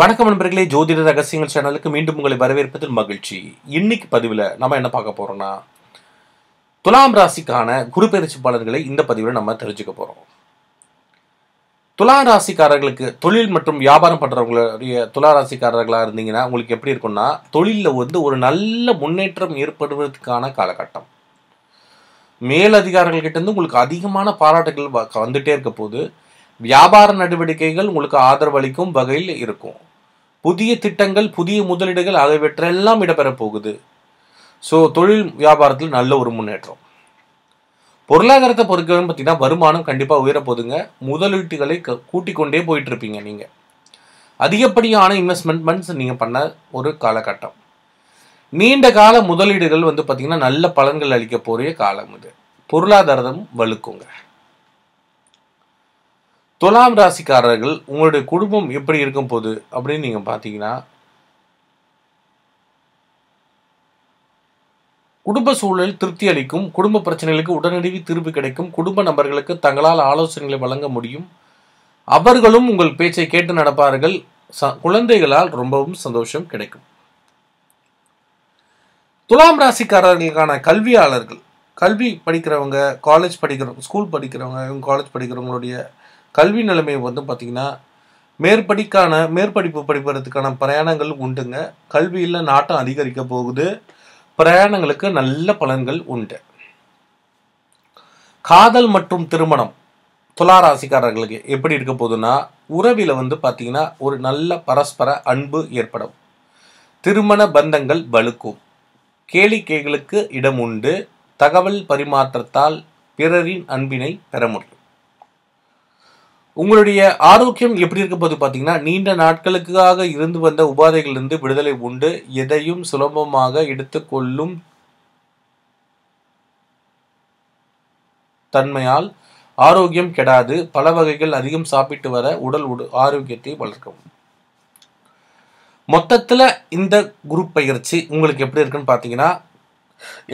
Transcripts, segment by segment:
வணக்கம் நண்பர்களே ஜோதிட ரகசியங்கள் சேனலுக்கு மீண்டும் உங்களை வரவேற்பதில் மகிழ்ச்சி இன்னைக்கு பதிவில் நம்ம என்ன பார்க்க போறோம்னா துலாம் ராசிக்கான குரு பயிற்சி இந்த பதிவில் நம்ம தெரிஞ்சுக்க போறோம் துலாம் ராசிக்காரர்களுக்கு தொழில் மற்றும் வியாபாரம் பண்ணுறவங்களுடைய துலா ராசிக்காரர்களாக இருந்தீங்கன்னா உங்களுக்கு எப்படி இருக்கும்னா தொழிலில் வந்து ஒரு நல்ல முன்னேற்றம் ஏற்படுவதற்கான காலகட்டம் மேலதிகாரிகள்கிட்ட இருந்து உங்களுக்கு அதிகமான பாராட்டுகள் வந்துட்டே இருக்க போது வியாபார நடவடிக்கைகள் உங்களுக்கு ஆதரவு அளிக்கும் வகையில் இருக்கும் புதிய திட்டங்கள் புதிய முதலீடுகள் ஆகியவற்றெல்லாம் இடம்பெறப் போகுது ஸோ தொழில் வியாபாரத்தில் நல்ல ஒரு முன்னேற்றம் பொருளாதாரத்தை பொறுத்தவரை பார்த்தீங்கன்னா வருமானம் கண்டிப்பாக உயரப்போதுங்க முதலீட்டுகளை கூட்டிக் கொண்டே போயிட்டுருப்பீங்க நீங்கள் அதிகப்படியான இன்வெஸ்ட்மெண்ட்மெண்ட்ஸ் நீங்கள் பண்ண ஒரு காலகட்டம் நீண்ட கால முதலீடுகள் வந்து பார்த்திங்கன்னா நல்ல பலன்கள் அளிக்க போகிற காலம் இது பொருளாதாரம் வலுக்குங்க துலாம் ராசிக்காரர்கள் உங்களுடைய குடும்பம் எப்படி இருக்கும் போது அப்படின்னு நீங்க பார்த்தீங்கன்னா குடும்ப சூழல் திருப்தி அளிக்கும் குடும்ப பிரச்சனைகளுக்கு உடனடி தீர்வு கிடைக்கும் குடும்ப நபர்களுக்கு தங்களால் ஆலோசனைகளை வழங்க முடியும் அவர்களும் உங்கள் பேச்சை கேட்டு நடப்பார்கள் ச குழந்தைகளால் ரொம்பவும் சந்தோஷம் கிடைக்கும் துலாம் ராசிக்காரர்களுக்கான கல்வியாளர்கள் கல்வி படிக்கிறவங்க காலேஜ் படிக்கிறவங்க ஸ்கூல் படிக்கிறவங்க காலேஜ் படிக்கிறவங்களுடைய கல்வி நிலைமை வந்து பார்த்திங்கன்னா மேற்படிக்கான மேற்படிப்பு படிப்பதற்கான பிரயாணங்கள் உண்டுங்க கல்வியில் நாட்டம் அதிகரிக்க போகுது பிரயாணங்களுக்கு நல்ல பலன்கள் உண்டு காதல் மற்றும் திருமணம் துளாராசிக்காரர்களுக்கு எப்படி இருக்க போகுதுன்னா உறவில் வந்து பார்த்திங்கன்னா ஒரு நல்ல பரஸ்பர அன்பு ஏற்படும் திருமண பந்தங்கள் வலுக்கும் கேளிக்கைகளுக்கு இடம் உண்டு தகவல் பரிமாற்றத்தால் பிறரின் அன்பினை பெற முடியும் உங்களுடைய ஆரோக்கியம் எப்படி இருக்க போது பார்த்தீங்கன்னா நீண்ட நாட்களுக்காக இருந்து வந்த உபாதைகளிலிருந்து விடுதலை உண்டு எதையும் சுலபமாக எடுத்துக்கொள்ளும் தன்மையால் ஆரோக்கியம் கெடாது பல வகைகள் அதிகம் சாப்பிட்டு வர உடல் உடல் ஆரோக்கியத்தை வளர்க்கவும் மொத்தத்தில் இந்த குரூப் பயிற்சி உங்களுக்கு எப்படி இருக்குன்னு பார்த்தீங்கன்னா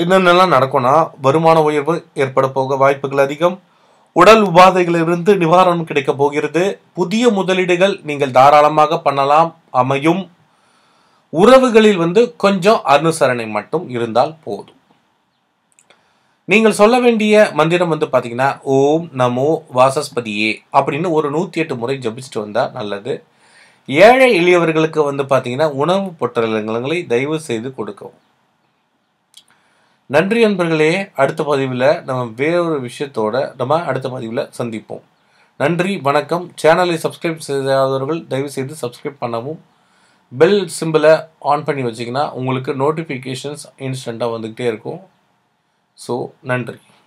என்னென்னலாம் நடக்கும்னா வருமான உயர்வு ஏற்பட போக வாய்ப்புகள் அதிகம் உடல் உபாதைகளிலிருந்து நிவாரணம் கிடைக்க போகிறது புதிய முதலீடுகள் நீங்கள் தாராளமாக பண்ணலாம் அமையும் உறவுகளில் வந்து கொஞ்சம் அனுசரணை மட்டும் இருந்தால் போதும் நீங்கள் சொல்ல வேண்டிய மந்திரம் வந்து பார்த்தீங்கன்னா ஓம் நமோ வாசஸ்பதியே அப்படின்னு ஒரு நூற்றி எட்டு முறை ஜபிச்சுட்டு வந்தால் நல்லது ஏழை எளியவர்களுக்கு வந்து பார்த்தீங்கன்னா உணவு பொட்டலங்களை தயவு செய்து கொடுக்கவும் நன்றி அன்பர்களே அடுத்த பதிவில் நம்ம வேறொரு விஷயத்தோட நம்ம அடுத்த பதிவில் சந்திப்போம் நன்றி வணக்கம் சேனலை சப்ஸ்கிரைப் செய்யாதவர்கள் தயவுசெய்து சப்ஸ்கிரைப் பண்ணவும் பெல் சிம்பிளை ஆன் பண்ணி வச்சிங்கன்னா உங்களுக்கு நோட்டிஃபிகேஷன்ஸ் இன்ஸ்டண்ட்டாக வந்துக்கிட்டே இருக்கும் ஸோ நன்றி